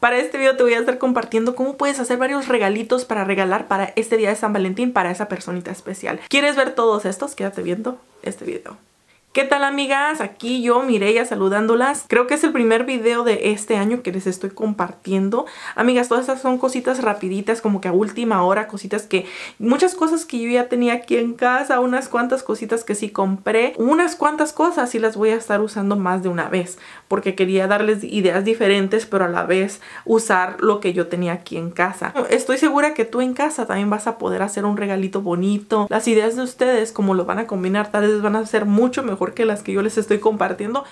Para este video te voy a estar compartiendo cómo puedes hacer varios regalitos para regalar para este día de San Valentín para esa personita especial. ¿Quieres ver todos estos? Quédate viendo este video. ¿Qué tal amigas? Aquí yo, Mireia, saludándolas. Creo que es el primer video de este año que les estoy compartiendo. Amigas, todas estas son cositas rapiditas, como que a última hora, cositas que... Muchas cosas que yo ya tenía aquí en casa, unas cuantas cositas que sí compré, unas cuantas cosas sí las voy a estar usando más de una vez, porque quería darles ideas diferentes, pero a la vez usar lo que yo tenía aquí en casa. Estoy segura que tú en casa también vas a poder hacer un regalito bonito. Las ideas de ustedes, como lo van a combinar, tal vez van a ser mucho mejor que las que yo les estoy compartiendo.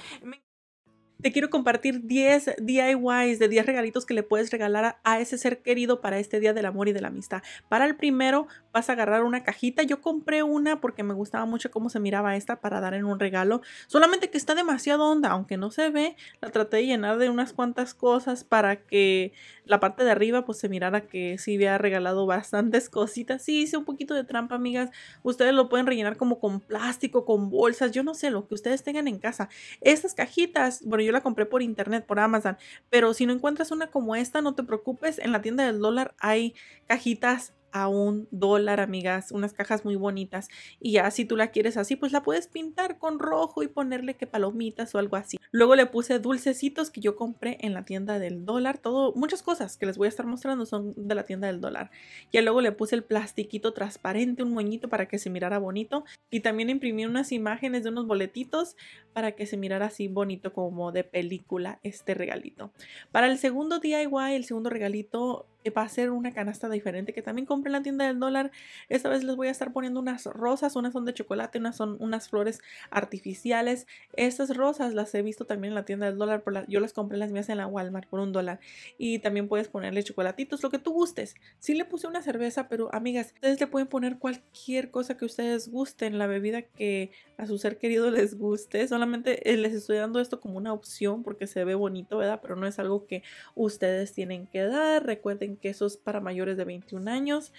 Te quiero compartir 10 DIYs de 10 regalitos que le puedes regalar a, ese ser querido para este Día del Amor y de la Amistad. Para el primero vas a agarrar una cajita. Yo compré una porque me gustaba mucho cómo se miraba esta para dar en un regalo. Solamente que está demasiado honda, aunque no se ve. La traté de llenar de unas cuantas cosas para que la parte de arriba pues se mirara que sí había regalado bastantes cositas. Sí, hice un poquito de trampa, amigas. Ustedes lo pueden rellenar como con plástico, con bolsas, yo no sé, lo que ustedes tengan en casa. Estas cajitas, bueno, yo la compré por internet, por Amazon, pero si no encuentras una como esta, no te preocupes, en la tienda del dólar hay cajitas a un dólar, amigas, unas cajas muy bonitas. Y ya si tú la quieres así, pues la puedes pintar con rojo y ponerle que palomitas o algo así. Luego le puse dulcecitos que yo compré en la tienda del dólar. Todo, muchas cosas que les voy a estar mostrando son de la tienda del dólar. Y luego le puse el plastiquito transparente, un moñito para que se mirara bonito. Y también imprimí unas imágenes de unos boletitos para que se mirara así bonito como de película este regalito. Para el segundo DIY, el segundo regalito, va a ser una canasta diferente que también compré en la tienda del dólar. Esta vez les voy a estar poniendo unas rosas, unas son de chocolate, unas son unas flores artificiales. Estas rosas las he visto también en la tienda del dólar, por yo las compré las mías en la Walmart por un dólar. Y también puedes ponerle chocolatitos, lo que tú gustes. si le puse una cerveza, pero amigas, ustedes le pueden poner cualquier cosa que ustedes gusten, la bebida que a su ser querido les guste. Solamente eh, les estoy dando esto como una opción porque se ve bonito, ¿verdad? Pero no es algo que ustedes tienen que dar. Recuerden quesos para mayores de 21 años.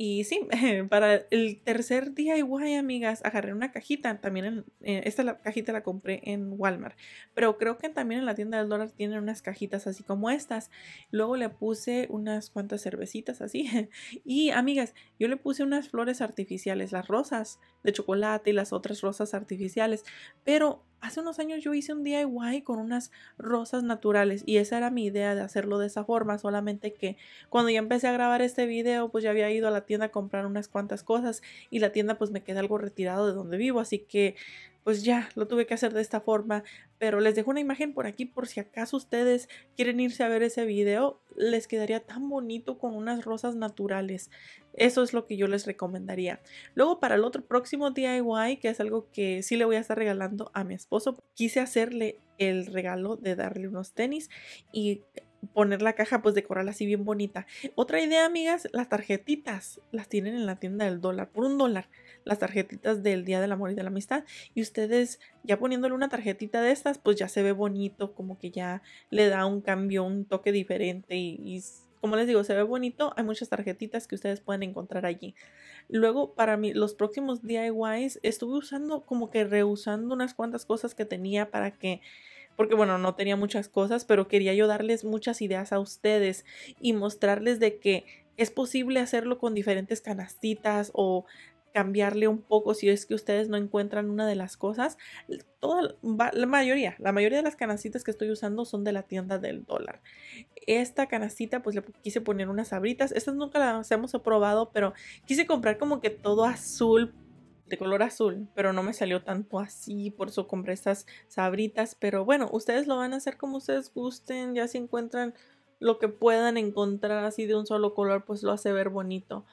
Y sí, para el tercer día DIY, amigas, agarré una cajita. También eh, esta la, cajita la compré en Walmart. Pero creo que también en la tienda del dólar tienen unas cajitas así como estas. Luego le puse unas cuantas cervecitas así. Y amigas, yo le puse unas flores artificiales, las rosas de chocolate y las otras rosas artificiales. Pero Hace unos años yo hice un DIY con unas rosas naturales y esa era mi idea de hacerlo de esa forma, solamente que cuando ya empecé a grabar este video pues ya había ido a la tienda a comprar unas cuantas cosas y la tienda pues me queda algo retirado de donde vivo, así que pues ya lo tuve que hacer de esta forma, pero les dejo una imagen por aquí por si acaso ustedes quieren irse a ver ese video, les quedaría tan bonito con unas rosas naturales. Eso es lo que yo les recomendaría. Luego para el otro próximo DIY, que es algo que sí le voy a estar regalando a mi esposo, quise hacerle el regalo de darle unos tenis y poner la caja, pues decorarla así bien bonita. Otra idea, amigas, las tarjetitas las tienen en la tienda del dólar, por un dólar, las tarjetitas del Día del Amor y de la Amistad. Y ustedes, ya poniéndole una tarjetita de estas, pues ya se ve bonito, como que ya le da un cambio, un toque diferente y, y como les digo, se ve bonito. Hay muchas tarjetitas que ustedes pueden encontrar allí. Luego, para mí, los próximos DIYs, estuve usando como que reusando unas cuantas cosas que tenía para que porque bueno, no tenía muchas cosas, pero quería yo darles muchas ideas a ustedes y mostrarles de que es posible hacerlo con diferentes canastitas o cambiarle un poco si es que ustedes no encuentran una de las cosas. la mayoría, la mayoría de las canasitas que estoy usando son de la tienda del dólar. Esta canacita pues le quise poner unas abritas. Estas nunca las hemos aprobado pero quise comprar como que todo azul de color azul, pero no me salió tanto así, por eso compré estas sabritas, pero bueno, ustedes lo van a hacer como ustedes gusten, ya si encuentran lo que puedan encontrar así de un solo color, pues lo hace ver bonito.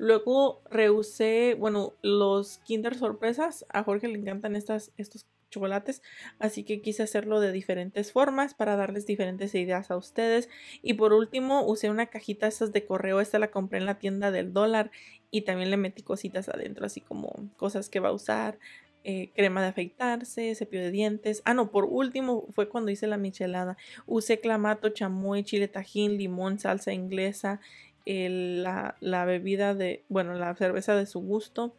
Luego rehusé, bueno, los Kinder sorpresas. A Jorge le encantan estas, estos chocolates, así que quise hacerlo de diferentes formas para darles diferentes ideas a ustedes. Y por último, usé una cajita estas de correo, esta la compré en la tienda del dólar y también le metí cositas adentro, así como cosas que va a usar, eh, crema de afeitarse, cepillo de dientes. Ah, no, por último fue cuando hice la michelada. Usé clamato, chamoy, chile tajín, limón, salsa inglesa, la, la, bebida de, bueno, la cerveza de su gusto.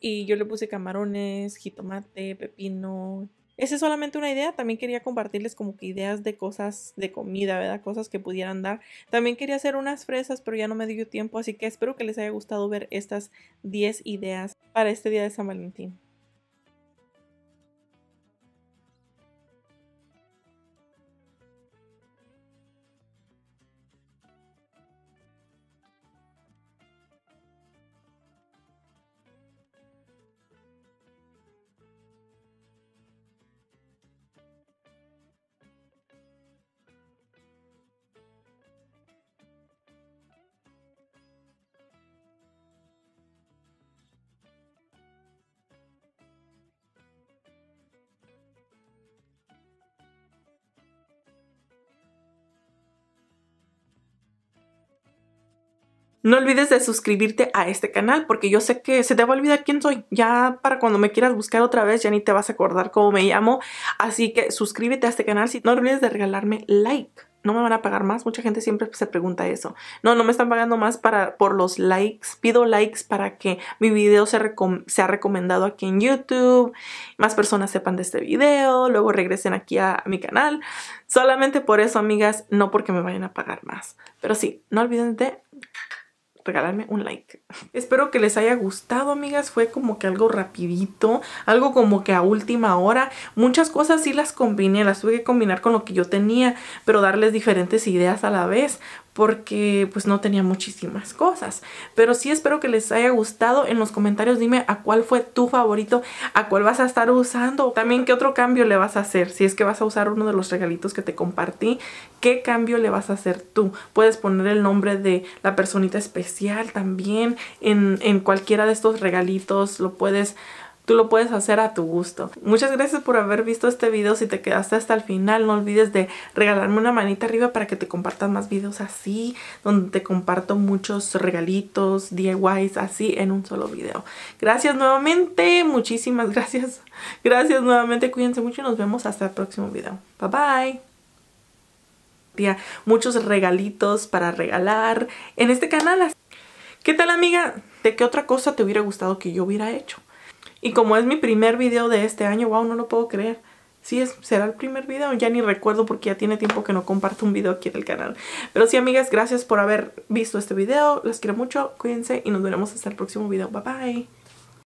Y yo le puse camarones, jitomate, pepino. Esa es solamente una idea. También quería compartirles como que ideas de cosas de comida, ¿verdad? Cosas que pudieran dar. También quería hacer unas fresas, pero ya no me dio tiempo. Así que espero que les haya gustado ver estas 10 ideas para este día de San Valentín. No olvides de suscribirte a este canal porque yo sé que se te va a olvidar quién soy. Ya para cuando me quieras buscar otra vez ya ni te vas a acordar cómo me llamo. Así que suscríbete a este canal. Si no olvides de regalarme like. No me van a pagar más. Mucha gente siempre se pregunta eso. No, no me están pagando más para, por los likes. Pido likes para que mi video se sea recomendado aquí en YouTube. Más personas sepan de este video. Luego regresen aquí a mi canal. Solamente por eso, amigas. No porque me vayan a pagar más. Pero sí, no olviden de regalarme un like. Espero que les haya gustado, amigas. Fue como que algo rapidito, algo como que a última hora. Muchas cosas sí las combiné, las tuve que combinar con lo que yo tenía, pero darles diferentes ideas a la vez porque pues no tenía muchísimas cosas. Pero sí espero que les haya gustado. En los comentarios dime a cuál fue tu favorito, a cuál vas a estar usando. También qué otro cambio le vas a hacer. Si es que vas a usar uno de los regalitos que te compartí, qué cambio le vas a hacer tú. Puedes poner el nombre de la personita especial también en, en cualquiera de estos regalitos. Lo puedes Tú lo puedes hacer a tu gusto. Muchas gracias por haber visto este video. Si te quedaste hasta el final, no olvides de regalarme una manita arriba para que te compartas más videos así, donde te comparto muchos regalitos, DIYs, así en un solo video. Gracias nuevamente, muchísimas gracias. Gracias nuevamente, cuídense mucho y nos vemos hasta el próximo video. Bye bye muchos regalitos para regalar en este canal. ¿Qué tal amiga? ¿De qué otra cosa te hubiera gustado que yo hubiera hecho? Y como es mi primer video de este año, wow, no lo puedo creer. Sí, es, será el primer video. Ya ni recuerdo porque ya tiene tiempo que no comparto un video aquí en el canal. Pero sí, amigas, gracias por haber visto este video. Las quiero mucho, cuídense y nos veremos hasta el próximo video. Bye, bye.